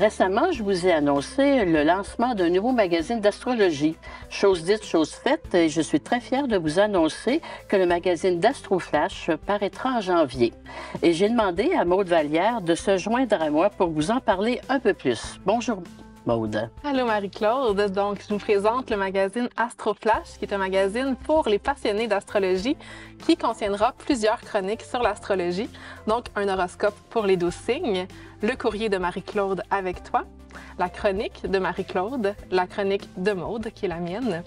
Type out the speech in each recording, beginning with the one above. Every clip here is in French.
Récemment, je vous ai annoncé le lancement d'un nouveau magazine d'astrologie. Chose dite, chose faite, et je suis très fière de vous annoncer que le magazine d'Astroflash paraîtra en janvier. Et j'ai demandé à Maude Vallière de se joindre à moi pour vous en parler un peu plus. Bonjour. Maude. Allô Marie-Claude. Donc, je vous présente le magazine Astroflash, qui est un magazine pour les passionnés d'astrologie, qui contiendra plusieurs chroniques sur l'astrologie, donc un horoscope pour les douze signes, le courrier de Marie-Claude avec toi, la chronique de Marie-Claude, la chronique de Maude, qui est la mienne.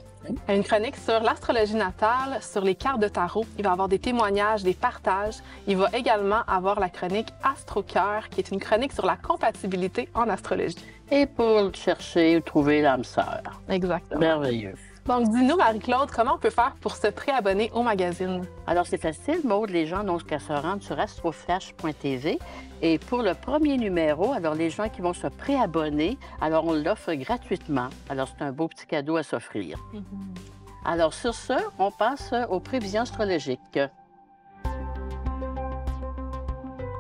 Une chronique sur l'astrologie natale, sur les cartes de tarot. Il va avoir des témoignages, des partages. Il va également avoir la chronique Astro-Cœur, qui est une chronique sur la compatibilité en astrologie. Et pour chercher ou trouver l'âme sœur. Exactement. Merveilleux. Donc, dis-nous, Marie-Claude, comment on peut faire pour se préabonner au magazine? Alors, c'est facile, Maude. Les gens n'ont qu'à se rendre sur astroflash.tv. Et pour le premier numéro, alors les gens qui vont se préabonner, alors on l'offre gratuitement. Alors, c'est un beau petit cadeau à s'offrir. Mm-hmm. Alors, sur ce, on passe aux prévisions astrologiques.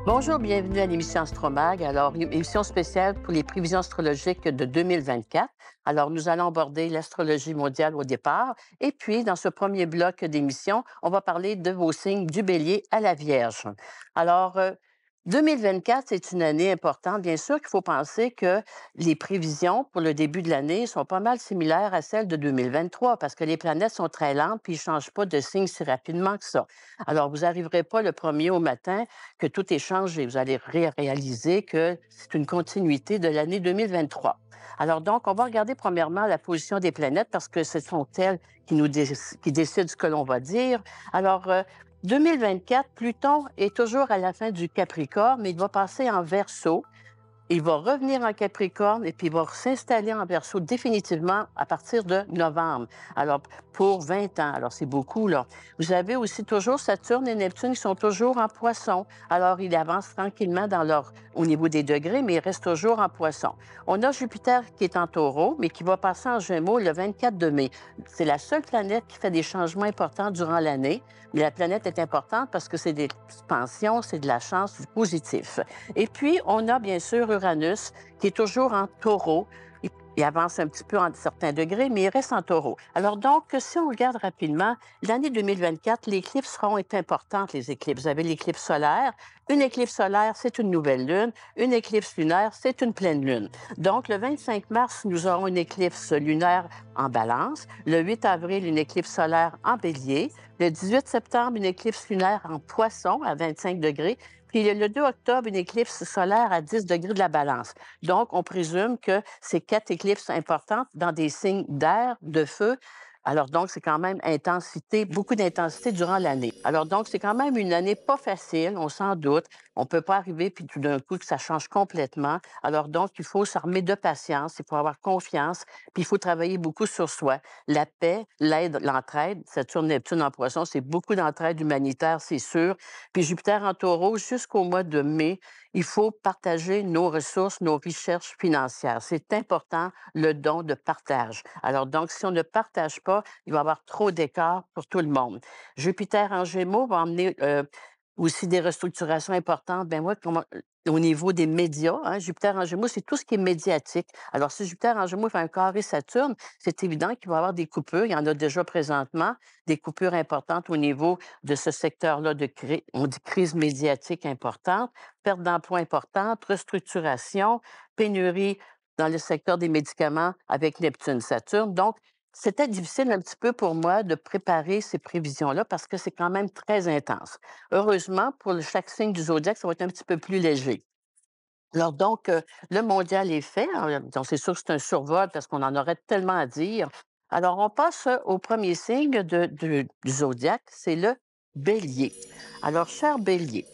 Bonjour, bienvenue à l'émission Astromag. Alors, émission spéciale pour les prévisions astrologiques de 2024. Alors, nous allons aborder l'astrologie mondiale au départ. Et puis, dans ce premier bloc d'émission, on va parler de vos signes du bélier à la Vierge. Alors, euh, 2024, c'est une année importante. Bien sûr qu'il faut penser que les prévisions pour le début de l'année sont pas mal similaires à celles de 2023 parce que les planètes sont très lentes puis ils changent pas de signe si rapidement que ça. Alors, vous n'arriverez pas le premier au matin que tout est changé. Vous allez réaliser que c'est une continuité de l'année 2023. Alors, donc, on va regarder premièrement la position des planètes parce que ce sont elles qui nous qui décident ce que l'on va dire. Alors, euh, 2024, Pluton est toujours à la fin du Capricorne, mais il va passer en Verseau. Il va revenir en Capricorne et puis il va s'installer en Verseau définitivement à partir de novembre. Alors, pour 20 ans. Alors, c'est beaucoup, là. Vous avez aussi toujours Saturne et Neptune qui sont toujours en poisson. Alors, ils avancent tranquillement dans au niveau des degrés, mais ils restent toujours en poisson. On a Jupiter qui est en taureau, mais qui va passer en Gémeaux le 24 de mai. C'est la seule planète qui fait des changements importants durant l'année. Mais la planète est importante parce que c'est des pensions, c'est de la chance, du positif. Et puis, on a bien sûr Uranus, qui est toujours en taureau. Il, avance un petit peu en certains degrés, mais il reste en taureau. Alors donc, si on regarde rapidement, l'année 2024, les éclipses seront importantes, les éclipses. Vous avez l'éclipse solaire. Une éclipse solaire, c'est une nouvelle lune. Une éclipse lunaire, c'est une pleine lune. Donc, le 25 mars, nous aurons une éclipse lunaire en balance. Le 8 avril, une éclipse solaire en bélier. Le 18 septembre, une éclipse lunaire en poisson à 25 degrés. Puis le 2 octobre, une éclipse solaire à 10 degrés de la balance. Donc, on présume que ces quatre éclipses importantes dans des signes d'air, de feu, alors donc, c'est quand même intensité, beaucoup d'intensité durant l'année. Alors donc, c'est quand même une année pas facile, on s'en doute, on ne peut pas arriver puis tout d'un coup que ça change complètement. Alors donc, il faut s'armer de patience, il faut avoir confiance, puis il faut travailler beaucoup sur soi. La paix, l'aide, l'entraide, Saturne, Neptune en poisson, c'est beaucoup d'entraide humanitaire, c'est sûr. Puis Jupiter en taureau, jusqu'au mois de mai, il faut partager nos ressources, nos recherches financières. C'est important, le don de partage. Alors donc, si on ne partage pas, il va y avoir trop d'écart pour tout le monde. Jupiter en gémeaux va emmener... Euh, aussi des restructurations importantes. Ben moi, au niveau des médias, hein, Jupiter en Gémeaux, c'est tout ce qui est médiatique. Alors, si Jupiter en Gémeaux fait un carré Saturne, c'est évident qu'il va y avoir des coupures. Il y en a déjà présentement, des coupures importantes au niveau de ce secteur-là de cri on dit crise médiatique importante, perte d'emploi importante, restructuration, pénurie dans le secteur des médicaments avec Neptune, Saturne. Donc, c'était difficile un petit peu pour moi de préparer ces prévisions-là parce que c'est quand même très intense. Heureusement, pour chaque signe du zodiaque, ça va être un petit peu plus léger. Alors donc, euh, le mondial est fait. Hein, euh, donc, c'est sûr que c'est un survol parce qu'on en aurait tellement à dire. Alors, on passe euh, au premier signe du zodiaque, c'est le bélier. Alors, cher bélier,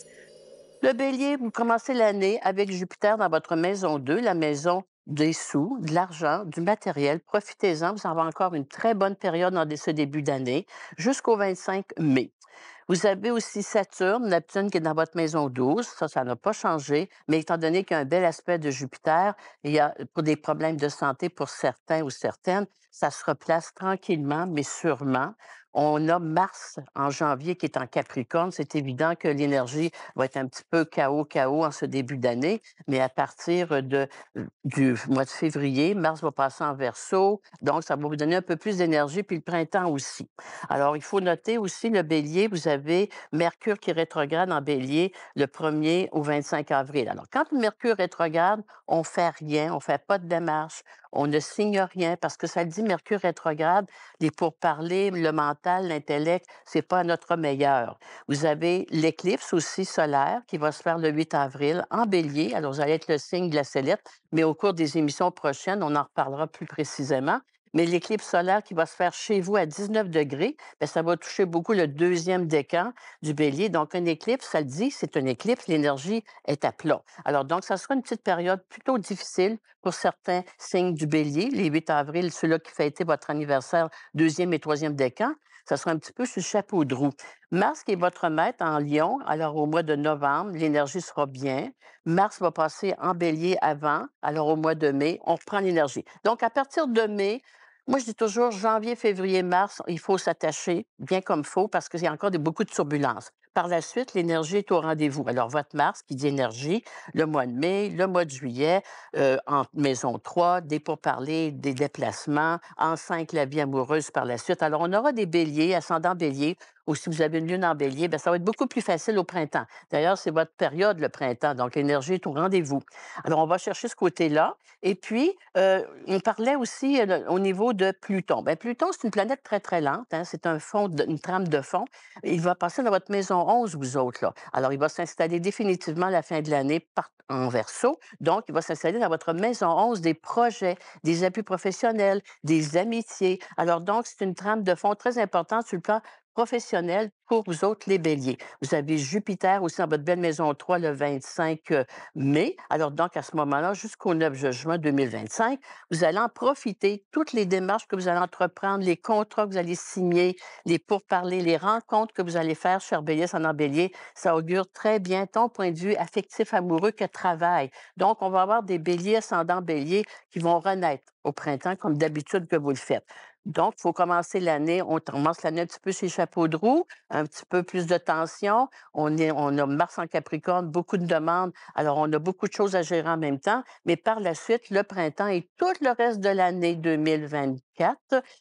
le bélier, vous commencez l'année avec Jupiter dans votre maison 2, la maison des sous, de l'argent, du matériel. Profitez-en, vous avez encore une très bonne période dans ce début d'année, jusqu'au 25 mai. Vous avez aussi Saturne, Neptune qui est dans votre maison 12, ça, ça n'a pas changé, mais étant donné qu'il y a un bel aspect de Jupiter, il y a pour des problèmes de santé pour certains ou certaines, ça se replace tranquillement mais sûrement. On a Mars en janvier qui est en Capricorne. C'est évident que l'énergie va être un petit peu chaos, chaos en ce début d'année, mais à partir de, euh, du mois de février, Mars va passer en verso. Donc, ça va vous donner un peu plus d'énergie, puis le printemps aussi. Alors, il faut noter aussi le bélier. Vous avez Mercure qui rétrograde en bélier le 1er au 25 avril. Alors, quand Mercure rétrograde, on fait rien, on fait pas de démarche, on ne signe rien parce que ça dit Mercure rétrograde, les pourparlers, le mental, l'intellect, c'est pas notre meilleur. Vous avez l'éclipse aussi solaire qui va se faire le 8 avril en bélier. Alors, vous allez être le signe de la sellette, mais au cours des émissions prochaines, on en reparlera plus précisément. Mais l'éclipse solaire qui va se faire chez vous à 19 degrés, ben, ça va toucher beaucoup le deuxième décan du bélier. Donc, une éclipse, ça le dit, c'est une éclipse, l'énergie est à plat. Alors, donc, ça sera une petite période plutôt difficile pour certains signes du bélier. Les 8 avril, ceux-là qui fêtaient votre anniversaire, deuxième et troisième décan, ça sera un petit peu ce chapeau de roue. Mars qui est votre maître en Lion, alors au mois de novembre, l'énergie sera bien. Mars va passer en bélier avant, alors au mois de mai, on reprend l'énergie. Donc, à partir de mai, moi, je dis toujours janvier, février, mars, il faut s'attacher bien comme faut parce qu'il y a encore de, beaucoup de turbulences. Par la suite, l'énergie est au rendez-vous. Alors, votre mars, qui dit énergie, le mois de mai, le mois de juillet, euh, en maison 3, des pourparlers, des déplacements, en 5, la vie amoureuse par la suite. Alors, on aura des béliers, ascendant bélier, ou si vous avez une lune en bélier, bien, ça va être beaucoup plus facile au printemps. D'ailleurs, c'est votre période, le printemps, donc l'énergie est au rendez-vous. Alors, on va chercher ce côté-là. Et puis, euh, on parlait aussi euh, au niveau de Pluton. Bien, Pluton, c'est une planète très, très lente. Hein. C'est un fond, une trame de fond. Il va passer dans votre maison 11, vous autres. Là. Alors, il va s'installer définitivement à la fin de l'année en verso. Donc, il va s'installer dans votre maison 11 des projets, des appuis professionnels, des amitiés. Alors, donc, c'est une trame de fond très importante sur le plan professionnel pour vous autres, les béliers. Vous avez Jupiter aussi dans votre belle maison 3 le 25 euh, mai. Alors donc, à ce moment-là, jusqu'au 9 juin 2025, vous allez en profiter. Toutes les démarches que vous allez entreprendre, les contrats que vous allez signer, les pourparlers, les rencontres que vous allez faire, cher bélier, en béliers, ça augure très bien ton point de vue affectif, amoureux que travail. Donc, on va avoir des béliers ascendants béliers qui vont renaître au printemps, comme d'habitude que vous le faites. Donc, il faut commencer l'année. On commence l'année un petit peu chez chapeaux de roue, un petit peu plus de tension. On, est, on a Mars en Capricorne, beaucoup de demandes. Alors, on a beaucoup de choses à gérer en même temps. Mais par la suite, le printemps et tout le reste de l'année 2024,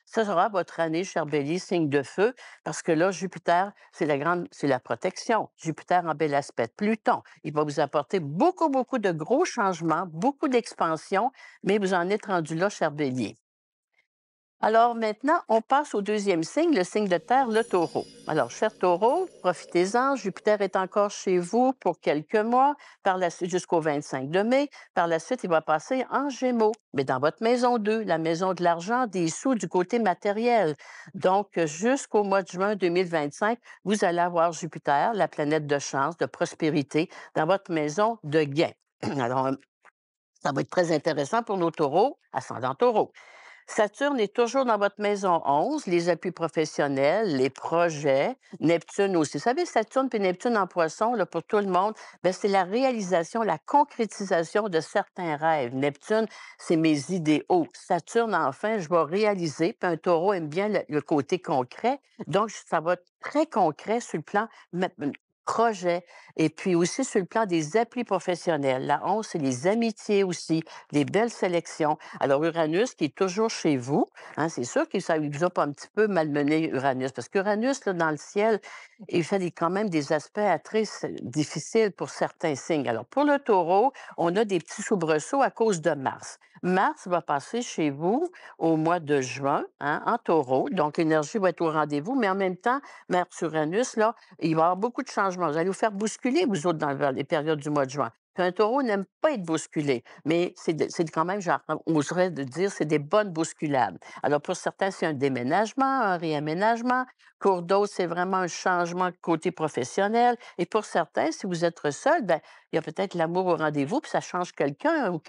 ce sera votre année, cher Bélier, signe de feu, parce que là, Jupiter, c'est la grande, c'est la protection. Jupiter en bel aspect. Pluton, il va vous apporter beaucoup, beaucoup de gros changements, beaucoup d'expansion, mais vous en êtes rendu là, cher Bélier. Alors maintenant, on passe au deuxième signe, le signe de terre, le taureau. Alors, cher taureau, profitez-en. Jupiter est encore chez vous pour quelques mois, par la suite jusqu'au 25 mai. Par la suite, il va passer en gémeaux, mais dans votre maison 2, la maison de l'argent, des sous du côté matériel. Donc, jusqu'au mois de juin 2025, vous allez avoir Jupiter, la planète de chance, de prospérité, dans votre maison de gain. Alors, euh, ça va être très intéressant pour nos taureaux, ascendant taureau. Saturne est toujours dans votre maison 11, les appuis professionnels, les projets, Neptune aussi. Vous savez, Saturne puis Neptune en poisson, là, pour tout le monde, ben, c'est la réalisation, la concrétisation de certains rêves. Neptune, c'est mes idéaux. Saturne, enfin, je vais réaliser. Puis un taureau aime bien le, le côté concret. Donc, ça va être très concret sur le plan projets, et puis aussi sur le plan des applis professionnels. La 11, c'est les amitiés aussi, les belles sélections. Alors, Uranus, qui est toujours chez vous, hein, c'est sûr qu'il vous a un petit peu malmené Uranus, parce qu'Uranus, dans le ciel, il fait quand même des aspects très difficiles pour certains signes. Alors, pour le taureau, on a des petits soubresauts à cause de Mars. Mars va passer chez vous au mois de juin, hein, en taureau, donc l'énergie va être au rendez-vous, mais en même temps, Mars-Uranus, là, il va y avoir beaucoup de changements vous allez vous faire bousculer, vous autres, dans les périodes du mois de juin. un taureau n'aime pas être bousculé, mais c'est quand même, j'oserais de dire, c'est des bonnes bousculades. Alors pour certains, c'est un déménagement, un réaménagement. Pour d'autres, c'est vraiment un changement côté professionnel. Et pour certains, si vous êtes seul, ben, il y a peut-être l'amour au rendez-vous, puis ça change quelqu'un. ou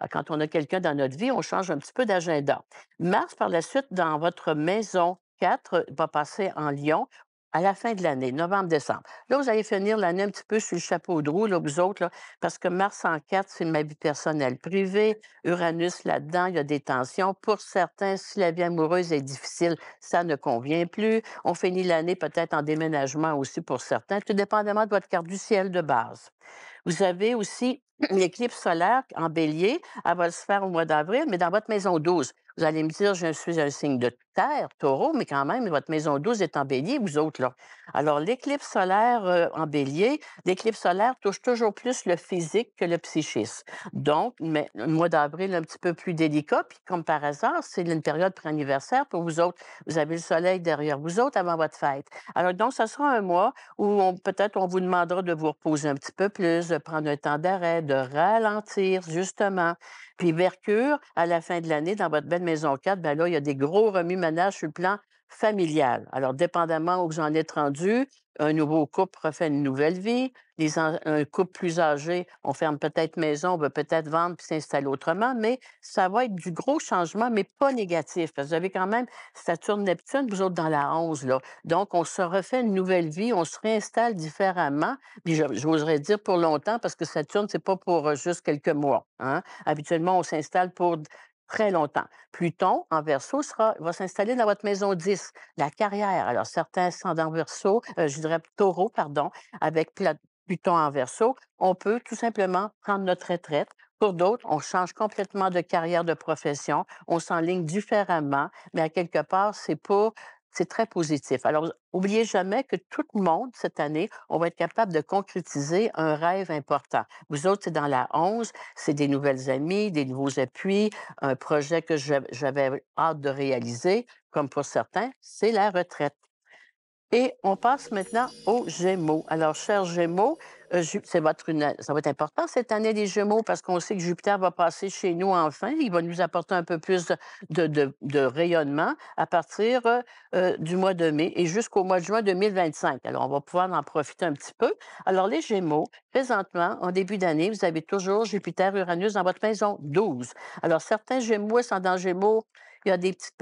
ah, Quand on a quelqu'un dans notre vie, on change un petit peu d'agenda. Mars, par la suite, dans votre maison, 4 va passer en Lyon à la fin de l'année, novembre-décembre. Là, vous allez finir l'année un petit peu sur le chapeau de roue, là, vous autres, parce que Mars en 4, c'est ma vie personnelle privée. Uranus là-dedans, il y a des tensions. Pour certains, si la vie amoureuse est difficile, ça ne convient plus. On finit l'année peut-être en déménagement aussi pour certains, tout dépendamment de votre carte du ciel de base. Vous avez aussi l'éclipse solaire en bélier. Elle va se faire au mois d'avril, mais dans votre maison 12. Vous allez me dire, je suis un signe de terre, taureau, mais quand même, votre maison 12 est en bélier, vous autres, là. Alors, l'éclipse solaire euh, en bélier, l'éclipse solaire touche toujours plus le physique que le psychisme. Donc, mais, le mois d'avril, un petit peu plus délicat, puis comme par hasard, c'est une période pré-anniversaire pour vous autres. Vous avez le soleil derrière vous autres avant votre fête. Alors, donc, ce sera un mois où peut-être on vous demandera de vous reposer un petit peu plus, de prendre un temps d'arrêt, de ralentir, justement. Puis Mercure, à la fin de l'année, dans votre belle maison 4, ben là, il y a des gros remue manages sur le plan familiale. Alors, dépendamment où en êtes rendu, un nouveau couple refait une nouvelle vie. Les un couple plus âgé, on ferme peut-être maison, on va peut-être vendre puis s'installer autrement, mais ça va être du gros changement, mais pas négatif, parce que vous avez quand même Saturne-Neptune, vous autres dans la 11, là. Donc, on se refait une nouvelle vie, on se réinstalle différemment, puis j'oserais dire pour longtemps, parce que Saturne, c'est pas pour euh, juste quelques mois. Hein. Habituellement, on s'installe pour très longtemps. Pluton, en verso, sera, va s'installer dans votre maison 10, la carrière. Alors, certains sont en verso, euh, je dirais taureau, pardon, avec Pluton en verso. On peut tout simplement prendre notre retraite. Pour d'autres, on change complètement de carrière, de profession, on s'enligne différemment, mais à quelque part, c'est pour c'est très positif. Alors, oubliez jamais que tout le monde, cette année, on va être capable de concrétiser un rêve important. Vous autres, c'est dans la 11, c'est des nouvelles amies, des nouveaux appuis, un projet que j'avais hâte de réaliser, comme pour certains, c'est la retraite. Et on passe maintenant aux Gémeaux. Alors, chers Gémeaux, euh, ça va, être va important cette année des Gémeaux parce qu'on sait que Jupiter va passer chez nous enfin. Il va nous apporter un peu plus de, rayonnement à partir euh, du mois de mai et jusqu'au mois de juin 2025. Alors, on va pouvoir en profiter un petit peu. Alors, les Gémeaux, présentement, en début d'année, vous avez toujours Jupiter-Uranus dans votre maison 12. Alors, certains Gémeaux, dans Gémeaux, il y a des petites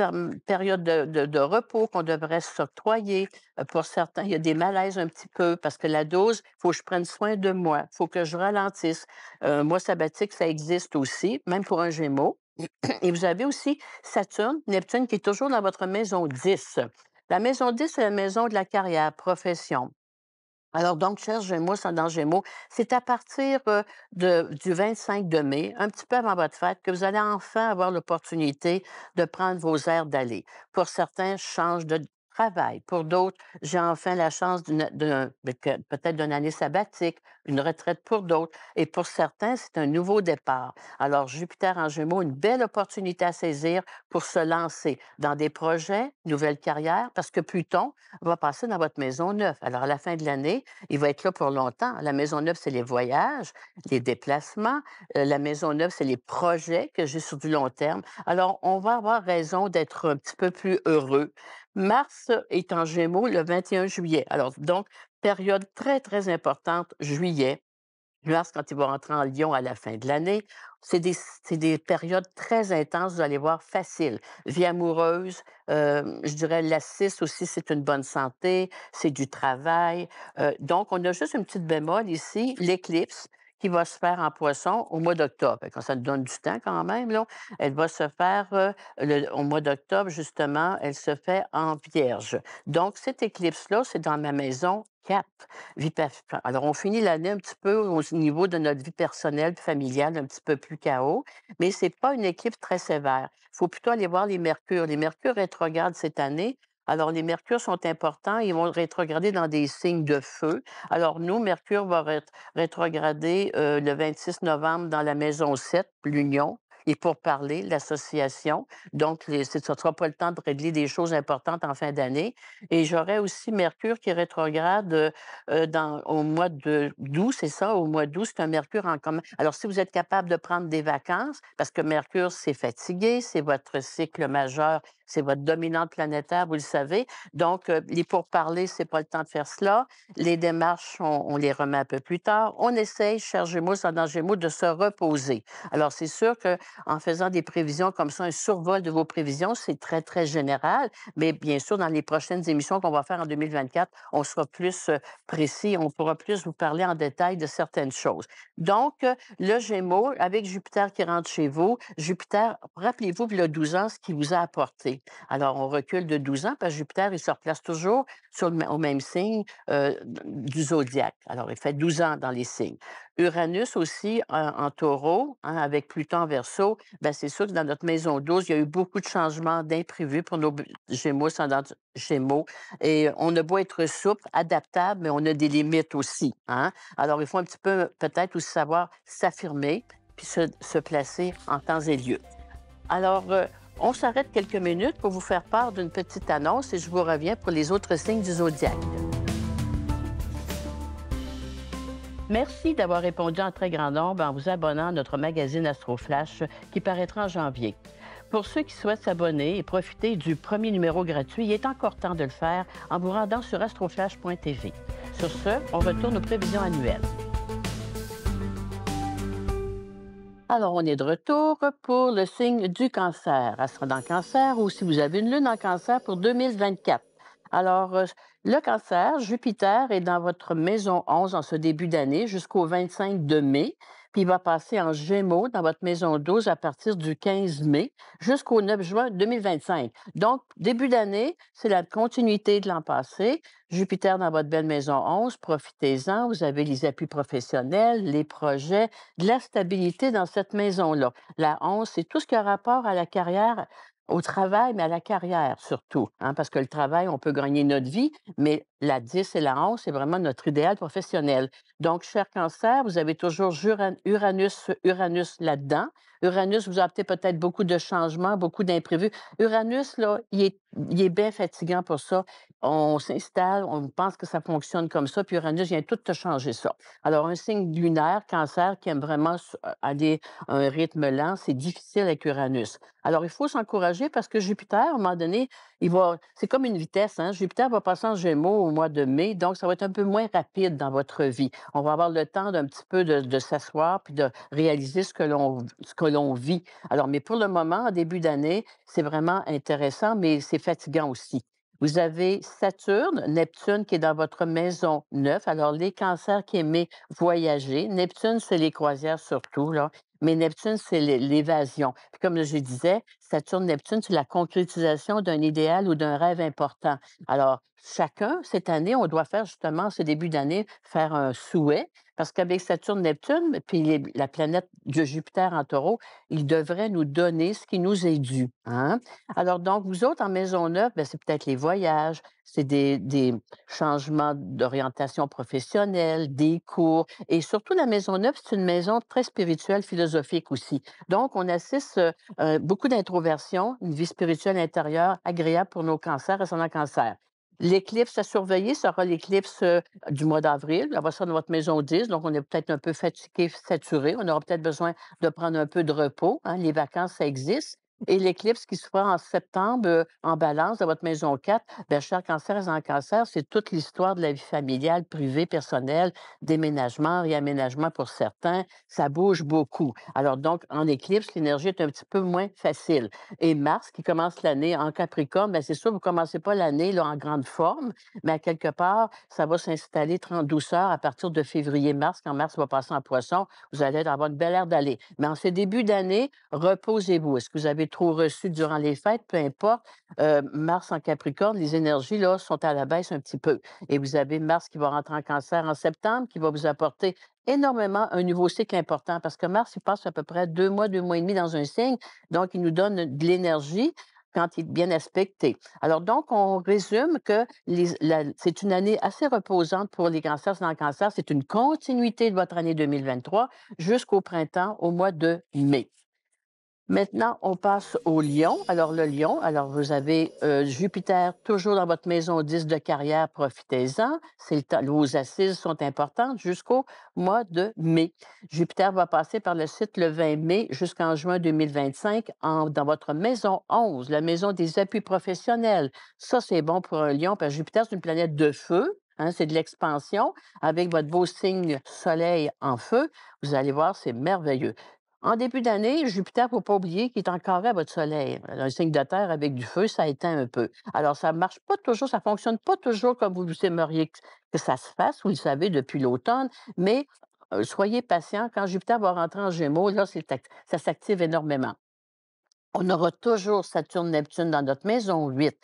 périodes de, repos qu'on devrait s'octroyer. Euh, pour certains, il y a des malaises un petit peu parce que la dose, il faut que je prenne soin de moi, il faut que je ralentisse. Euh, moi, sabbatique, ça existe aussi, même pour un gémeau. Et vous avez aussi Saturne, Neptune qui est toujours dans votre maison 10. La maison 10, c'est la maison de la carrière, profession. Alors, donc, chers Gémeaux, dans c'est à partir euh, du 25 mai, un petit peu avant votre fête, que vous allez enfin avoir l'opportunité de prendre vos airs d'aller. Pour certains, change de travail. Pour d'autres, j'ai enfin la chance ben, peut-être d'une année sabbatique, une retraite pour d'autres. Et pour certains, c'est un nouveau départ. Alors, Jupiter en Gémeaux, une belle opportunité à saisir pour se lancer dans des projets, nouvelle carrière, parce que Pluton va passer dans votre maison neuve. Alors, à la fin de l'année, il va être là pour longtemps. La maison neuve, c'est les voyages, les déplacements. Euh, la maison neuve, c'est les projets que j'ai sur du long terme. Alors, on va avoir raison d'être un petit peu plus heureux, Mars euh, est en Gémeaux le 21 juillet. Alors, donc, période très, très importante, juillet. Mars, quand il va rentrer en Lyon à la fin de l'année, c'est des, périodes très intenses, vous allez voir, faciles. Vie amoureuse, euh, je dirais la aussi, c'est une bonne santé, c'est du travail. Euh, donc, on a juste une petite bémol ici, l'éclipse qui va se faire en poisson au mois d'octobre. Quand Ça nous donne du temps quand même. Elle va se faire euh, le, au mois d'octobre, justement, elle se fait en vierge. Donc, cette éclipse-là, c'est dans ma maison 4. Alors, on finit l'année un petit peu au niveau de notre vie personnelle, familiale, un petit peu plus chaos, mais c'est pas une éclipse très sévère. Il faut plutôt aller voir les Mercures. Les Mercures rétrogrades cette année alors, les mercures sont importants. Ils vont rétrograder dans des signes de feu. Alors, nous, Mercure va être rétrograder euh, le 26 novembre dans la maison 7, l'Union, et pour parler l'association. Donc, les, ce ne sera pas le temps de régler des choses importantes en fin d'année. Et j'aurai aussi Mercure qui rétrograde euh, euh, dans, au mois d'août, c'est ça, au mois d'août, c'est un Mercure en commun. Alors, si vous êtes capable de prendre des vacances, parce que Mercure, c'est fatigué, c'est votre cycle majeur c'est votre dominante planétaire, vous le savez. Donc, euh, les pourparlers, c'est pas le temps de faire cela. Les démarches, on, les remet un peu plus tard. On essaye, cher Gémeaux, dans Gémeaux, de se reposer. Alors, c'est sûr que en faisant des prévisions comme ça, un survol de vos prévisions, c'est très, très général. Mais bien sûr, dans les prochaines émissions qu'on va faire en 2024, on sera plus euh, précis, on pourra plus vous parler en détail de certaines choses. Donc, euh, le Gémeaux, avec Jupiter qui rentre chez vous, Jupiter, rappelez-vous le 12 ans, ce qu'il vous a apporté. Alors, on recule de 12 ans parce que Jupiter, il se replace toujours sur au même signe euh, du zodiaque. Alors, il fait 12 ans dans les signes. Uranus aussi en taureau, hein, avec Pluton en verso. Ben, c'est sûr que dans notre maison 12, il y a eu beaucoup de changements d'imprévus pour nos gémeaux, gémeaux. Et on a beau être souple, adaptable, mais on a des limites aussi. Hein. Alors, il faut un petit peu peut-être aussi savoir s'affirmer puis se, placer en temps et lieu. Alors, euh, on s'arrête quelques minutes pour vous faire part d'une petite annonce et je vous reviens pour les autres signes du zodiaque. Merci d'avoir répondu en très grand nombre en vous abonnant à notre magazine Astroflash qui paraîtra en janvier. Pour ceux qui souhaitent s'abonner et profiter du premier numéro gratuit, il est encore temps de le faire en vous rendant sur astroflash.tv. Sur ce, on retourne aux prévisions annuelles. Alors, on est de retour pour le signe du cancer. Astre dans cancer ou si vous avez une lune en cancer pour 2024. Alors, euh, le cancer, Jupiter est dans votre maison 11 en ce début d'année jusqu'au 25 de mai. Il va passer en Gémeaux dans votre maison 12 à partir du 15 mai jusqu'au 9 juin 2025. Donc, début d'année, c'est la continuité de l'an passé. Jupiter dans votre belle maison 11, profitez-en. Vous avez les appuis professionnels, les projets, de la stabilité dans cette maison-là. La 11, c'est tout ce qui a rapport à la carrière, au travail, mais à la carrière surtout. Hein, parce que le travail, on peut gagner notre vie, mais la 10 et la 11, c'est vraiment notre idéal professionnel. Donc, cher cancer, vous avez toujours Uranus, Uranus là-dedans. Uranus, vous apportez peut-être beaucoup de changements, beaucoup d'imprévus. Uranus, là, il est, il est, bien fatigant pour ça. On s'installe, on pense que ça fonctionne comme ça, puis Uranus vient tout te changer ça. Alors, un signe lunaire, cancer, qui aime vraiment euh, aller à un rythme lent, c'est difficile avec Uranus. Alors, il faut s'encourager parce que Jupiter, à un moment donné, c'est comme une vitesse. Hein. Jupiter va passer en Gémeaux au mois de mai, donc ça va être un peu moins rapide dans votre vie. On va avoir le temps d'un petit peu de, s'asseoir puis de réaliser ce que l'on ce que l'on vit. Alors, mais pour le moment, en début d'année, c'est vraiment intéressant, mais c'est fatigant aussi. Vous avez Saturne, Neptune qui est dans votre maison 9. Alors, les cancers qui aimaient voyager. Neptune, c'est les croisières surtout. Là. Mais Neptune, c'est l'évasion. comme je disais, Saturne-Neptune, c'est la concrétisation d'un idéal ou d'un rêve important. Alors, chacun, cette année, on doit faire justement, ce début d'année, faire un souhait, parce qu'avec Saturne-Neptune, puis la planète de Jupiter en taureau, il devrait nous donner ce qui nous est dû. Hein? Alors, donc, vous autres, en Maison Neuve, ben, c'est peut-être les voyages, c'est des, changements d'orientation professionnelle, des cours. Et surtout, la Maison Neuve, c'est une maison très spirituelle, philosophique aussi. Donc, on assiste euh, euh, beaucoup d'introversion, une vie spirituelle intérieure agréable pour nos cancers et son cancer. L'éclipse à surveiller sera l'éclipse euh, du mois d'avril. On va ça dans votre maison 10, donc on est peut-être un peu fatigué, saturé. On aura peut-être besoin de prendre un peu de repos. Hein. Les vacances, ça existe. Et l'éclipse qui se fera en septembre euh, en balance dans votre maison 4, bien, cher cancer et en cancer, c'est toute l'histoire de la vie familiale, privée, personnelle, déménagement, réaménagement pour certains. Ça bouge beaucoup. Alors donc, en éclipse, l'énergie est un petit peu moins facile. Et Mars, qui commence l'année en Capricorne, bien, c'est sûr, vous ne commencez pas l'année en grande forme, mais à quelque part, ça va s'installer en douceur à partir de février-mars. Quand Mars va passer en poisson, vous allez avoir une belle aire d'aller. Mais en ces début d'année, reposez-vous. Est-ce que vous avez trop reçu durant les fêtes, peu importe. Euh, Mars en Capricorne, les énergies là sont à la baisse un petit peu. Et vous avez Mars qui va rentrer en cancer en septembre, qui va vous apporter énormément un nouveau cycle important parce que Mars, il passe à peu près deux mois, deux mois et demi dans un signe. Donc, il nous donne de l'énergie quand il est bien aspecté. Alors, donc, on résume que c'est une année assez reposante pour les cancers dans le cancer. C'est une continuité de votre année 2023 jusqu'au printemps, au mois de mai. Maintenant, on passe au lion. Alors, le lion, alors vous avez euh, Jupiter toujours dans votre maison 10 de carrière, profitez-en. Vos assises sont importantes jusqu'au mois de mai. Jupiter va passer par le site le 20 mai jusqu'en juin 2025 dans votre maison 11, la maison des appuis professionnels. Ça, c'est bon pour un lion parce que Jupiter, c'est une planète de feu. Hein, c'est de l'expansion. Avec votre beau signe soleil en feu, vous allez voir, c'est merveilleux. En début d'année, Jupiter, faut pas oublier qu'il est encore à votre soleil. Un signe de terre avec du feu, ça éteint un peu. Alors, ça marche pas toujours, ça fonctionne pas toujours comme vous vous aimeriez que ça se fasse, vous le savez depuis l'automne, mais euh, soyez patient. Quand Jupiter va rentrer en Gémeaux, là, ça s'active énormément on aura toujours Saturne-Neptune dans notre maison 8.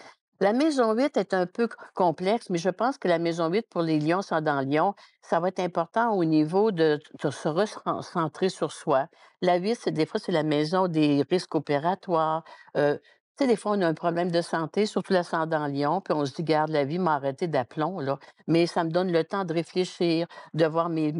La maison 8 est un peu complexe, mais je pense que la maison 8 pour les lions sans dans Lyon, ça va être important au niveau de, se recentrer sur soi. La 8, des fois, c'est la maison des risques opératoires, euh, des fois, on a un problème de santé, surtout l'ascendant lion, puis on se dit, garde la vie m'a arrêté d'aplomb, là. Mais ça me donne le temps de réfléchir, de voir mes,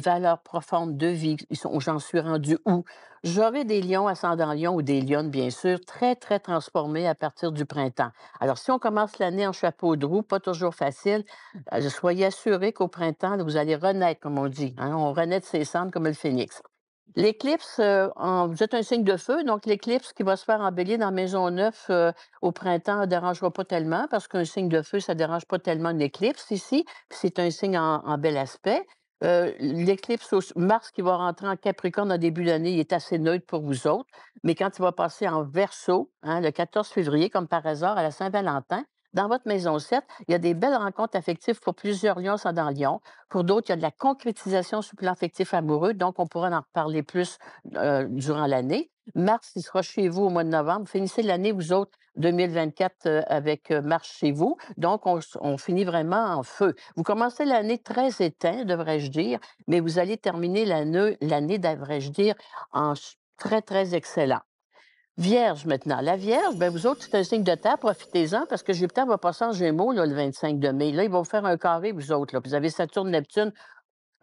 valeurs profondes de vie. J'en suis rendu où? J'aurai des lions ascendant lion ou des lionnes, bien sûr, très, très transformés à partir du printemps. Alors, si on commence l'année en chapeau de roue, pas toujours facile, euh, soyez assurés qu'au printemps, vous allez renaître, comme on dit. Hein. On renaît de ses cendres comme le phénix. L'éclipse, euh, vous êtes un signe de feu, donc l'éclipse qui va se faire en bélier dans maison 9 euh, au printemps ne dérangera pas tellement parce qu'un signe de feu, ça ne dérange pas tellement une éclipse ici. C'est un signe en, bel aspect. Euh, l'éclipse Mars qui va rentrer en Capricorne au début d'année, il est assez neutre pour vous autres, mais quand il va passer en Verseau, hein, le 14 février, comme par hasard, à la Saint-Valentin, dans votre maison 7, il y a des belles rencontres affectives pour plusieurs lions sans dans Lyon. Pour d'autres, il y a de la concrétisation sur le plan affectif amoureux, donc on pourra en reparler plus euh, durant l'année. Mars, il sera chez vous au mois de novembre. Finissez l'année, vous autres, 2024 euh, avec euh, Mars chez vous. Donc, on, on, finit vraiment en feu. Vous commencez l'année très éteint, devrais-je dire, mais vous allez terminer l'année devrais-je dire, en très, très excellent. Vierge maintenant. La Vierge, ben vous autres, c'est un signe de terre, profitez-en parce que Jupiter va passer en Gémeaux là, le 25 de mai. Là, ils vont faire un carré, vous autres. Là. Vous avez Saturne, Neptune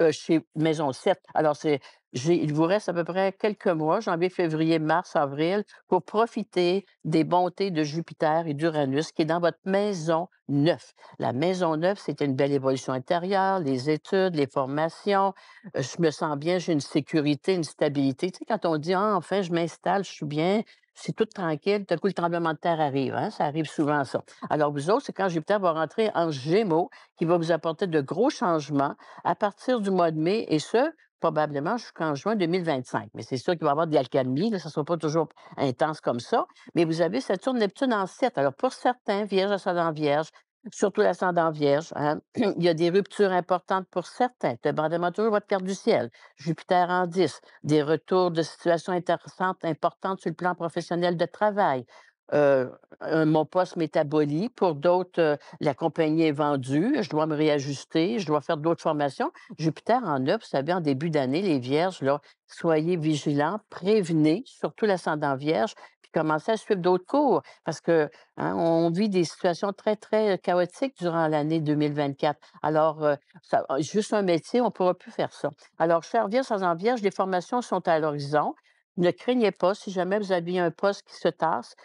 euh, chez Maison 7. Alors, c'est, il vous reste à peu près quelques mois, janvier, février, mars, avril, pour profiter des bontés de Jupiter et d'Uranus qui est dans votre maison 9. La maison 9, c'est une belle évolution intérieure, les études, les formations. Euh, je me sens bien, j'ai une sécurité, une stabilité. Tu sais, quand on dit, ah, enfin, je m'installe, je suis bien, c'est tout tranquille. à coup, le tremblement de terre arrive. Hein? Ça arrive souvent, ça. Alors, vous autres, c'est quand Jupiter va rentrer en Gémeaux qui va vous apporter de gros changements à partir du mois de mai, et ce, probablement jusqu'en juin 2025. Mais c'est sûr qu'il va y avoir de l'alcalmie, ça ne sera pas toujours intense comme ça. Mais vous avez Saturne-Neptune en 7. Alors, pour certains, Vierge, Ascendant Vierge, surtout l'ascendant vierge. Hein. Il y a des ruptures importantes pour certains. Demandez-moi toujours votre carte du ciel. Jupiter en 10. Des retours de situations intéressantes, importantes sur le plan professionnel de travail. Euh, mon poste métabolique Pour d'autres, euh, la compagnie est vendue, je dois me réajuster, je dois faire d'autres formations. Jupiter en 9, vous savez, en début d'année, les vierges, là, soyez vigilants, prévenez, surtout l'ascendant vierge, puis commencer à suivre d'autres cours parce que hein, on vit des situations très, très chaotiques durant l'année 2024. Alors, juste un métier, on ne pourra plus faire ça. Alors, servir sans en Vierge, les formations sont à l'horizon. Ne craignez pas si jamais vous aviez un poste qui se tasse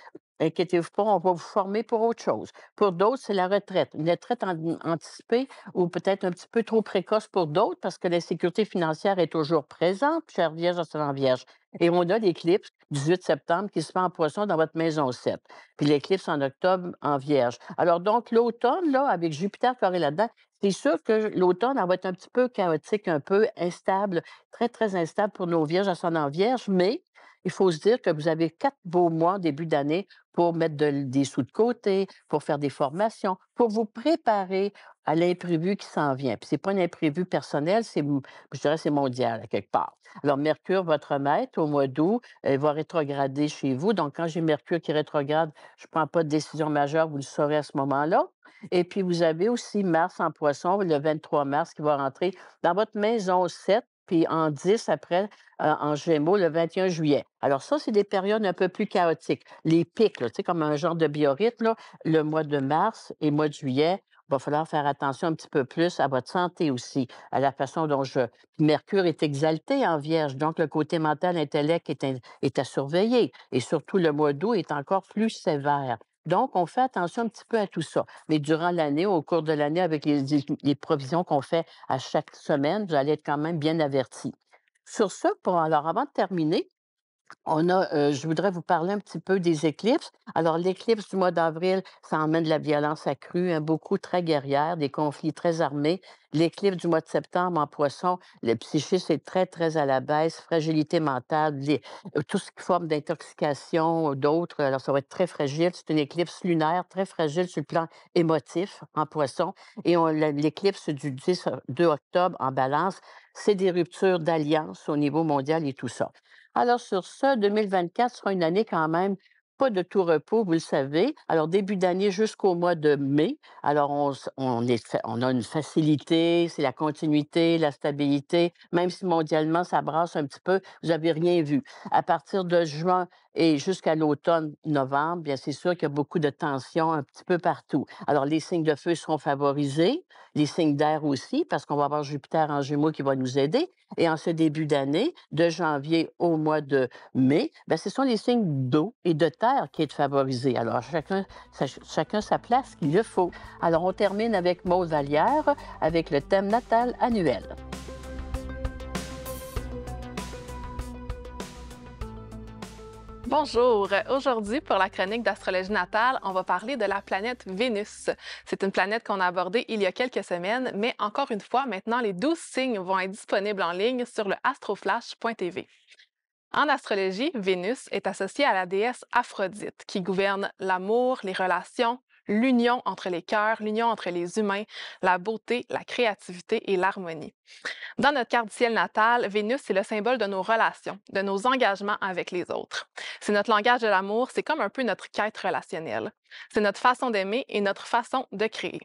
inquiétez-vous pas, on va vous former pour autre chose. Pour d'autres, c'est la retraite. Une retraite anticipée ou peut-être un petit peu trop précoce pour d'autres parce que la sécurité financière est toujours présente, chère Vierge, en Vierge. Et on a l'éclipse du 18 septembre qui se fait en poisson dans votre maison 7. Puis l'éclipse en octobre en vierge. Alors donc, l'automne, là, avec Jupiter qui là-dedans, c'est sûr que l'automne, va être un petit peu chaotique, un peu instable, très, très instable pour nos vierges ascendant vierge, mais il faut se dire que vous avez quatre beaux mois début d'année pour mettre des sous de côté, pour faire des formations, pour vous préparer à l'imprévu qui s'en vient. Puis c'est pas un imprévu personnel, c'est, je dirais, c'est mondial à quelque part. Alors Mercure, votre maître, au mois d'août, il va rétrograder chez vous. Donc quand j'ai Mercure qui rétrograde, je prends pas de décision majeure, vous le saurez à ce moment-là. Et puis vous avez aussi Mars en Poisson, le 23 mars, qui va rentrer dans votre maison 7 puis en 10 après, en Gémeaux, le 21 juillet. Alors ça, c'est des périodes un peu plus chaotiques. Les pics, comme un genre de biorhythme, le mois de mars et mois de juillet, va falloir faire attention un petit peu plus à votre santé aussi, à la façon dont je... Mercure est exalté en vierge, donc le côté mental, intellect est à surveiller. Et surtout, le mois d'août est encore plus sévère. Donc, on fait attention un petit peu à tout ça. Mais durant l'année, au cours de l'année, avec les, provisions qu'on fait à chaque semaine, vous allez être quand même bien averti. Sur ce, pour, alors avant de terminer, on a, euh, je voudrais vous parler un petit peu des éclipses. Alors, l'éclipse du mois d'avril, ça emmène de la violence accrue, hein, beaucoup très guerrière, des conflits très armés. L'éclipse du mois de septembre en poisson, le psychisme est très, très à la baisse, fragilité mentale, euh, tout ce qui forme d'intoxication euh, d'autres, alors ça va être très fragile. C'est une éclipse lunaire, très fragile sur le plan émotif en poisson. Et l'éclipse du 10, 2 octobre en balance, c'est des ruptures d'alliances au niveau mondial et tout ça. Alors, sur ce, 2024 sera une année quand même pas de tout repos, vous le savez. Alors, début d'année jusqu'au mois de mai. Alors, on, on, on a une facilité, c'est la continuité, la stabilité. Même si mondialement, ça brasse un petit peu, vous n'avez rien vu. À partir de juin, et jusqu'à l'automne, novembre, bien, c'est sûr qu'il y a beaucoup de tensions un petit peu partout. Alors, les signes de feu seront favorisés, les signes d'air aussi, parce qu'on va avoir Jupiter en Gémeaux qui va nous aider. Et en ce début d'année, de janvier au mois de mai, bien, ce sont les signes d'eau et de terre qui est favorisés. Alors, chacun, chacun sa place qu'il le faut. Alors, on termine avec Maud Vallière, avec le thème natal annuel. Bonjour. Aujourd'hui, pour la chronique d'astrologie natale, on va parler de la planète Vénus. C'est une planète qu'on a abordée il y a quelques semaines, mais encore une fois, maintenant, les 12 signes vont être disponibles en ligne sur le astroflash.tv. En astrologie, Vénus est associée à la déesse Aphrodite, qui gouverne l'amour, les relations, l'union entre les cœurs, l'union entre les humains, la beauté, la créativité et l'harmonie. Dans notre carte du ciel natal, Vénus est le symbole de nos relations, de nos engagements avec les autres. C'est notre langage de l'amour, c'est comme un peu notre quête relationnelle. C'est notre façon d'aimer et notre façon de créer.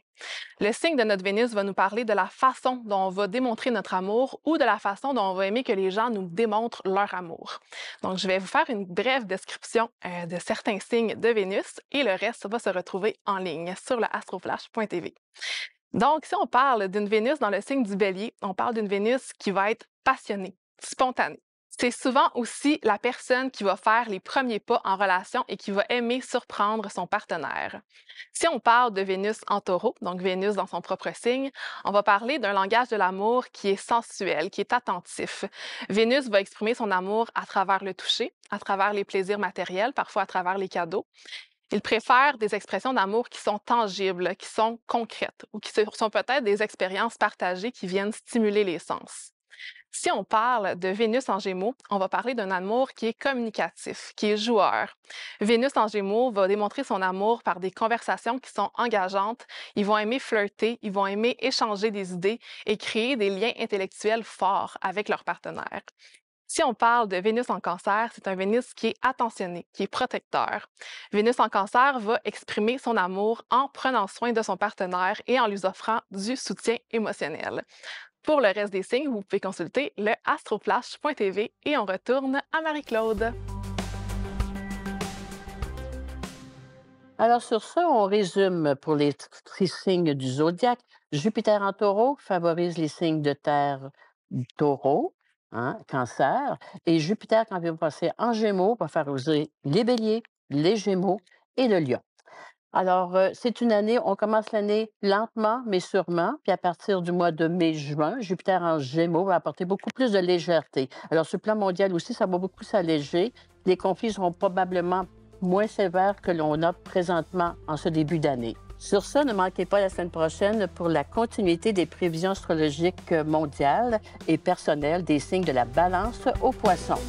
Le signe de notre Vénus va nous parler de la façon dont on va démontrer notre amour ou de la façon dont on va aimer que les gens nous démontrent leur amour. Donc, je vais vous faire une brève description euh, de certains signes de Vénus et le reste va se retrouver en ligne sur le astroflash.tv. Donc, si on parle d'une Vénus dans le signe du bélier, on parle d'une Vénus qui va être passionnée, spontanée c'est souvent aussi la personne qui va faire les premiers pas en relation et qui va aimer surprendre son partenaire. Si on parle de Vénus en taureau, donc Vénus dans son propre signe, on va parler d'un langage de l'amour qui est sensuel, qui est attentif. Vénus va exprimer son amour à travers le toucher, à travers les plaisirs matériels, parfois à travers les cadeaux. Il préfère des expressions d'amour qui sont tangibles, qui sont concrètes ou qui sont peut-être des expériences partagées qui viennent stimuler les sens. Si on parle de Vénus en Gémeaux, on va parler d'un amour qui est communicatif, qui est joueur. Vénus en Gémeaux va démontrer son amour par des conversations qui sont engageantes. Ils vont aimer flirter, ils vont aimer échanger des idées et créer des liens intellectuels forts avec leur partenaire. Si on parle de Vénus en cancer, c'est un Vénus qui est attentionné, qui est protecteur. Vénus en cancer va exprimer son amour en prenant soin de son partenaire et en lui offrant du soutien émotionnel. Pour le reste des signes, vous pouvez consulter le astroflash.tv et on retourne à Marie-Claude. Alors sur ça, on résume pour les signes du zodiaque. Jupiter en taureau favorise les signes de terre mm, taureau, hein, cancer. Et Jupiter, quand il va passer en gémeaux, va favoriser les béliers, les gémeaux et le lion. Alors, c'est une année, on commence l'année lentement, mais sûrement. Puis à partir du mois de mai-juin, Jupiter en Gémeaux va apporter beaucoup plus de légèreté. Alors, sur le plan mondial aussi, ça va beaucoup s'alléger. Les conflits seront probablement moins sévères que l'on a présentement en ce début d'année. Sur ça, ne manquez pas la semaine prochaine pour la continuité des prévisions astrologiques mondiales et personnelles des signes de la balance aux poissons.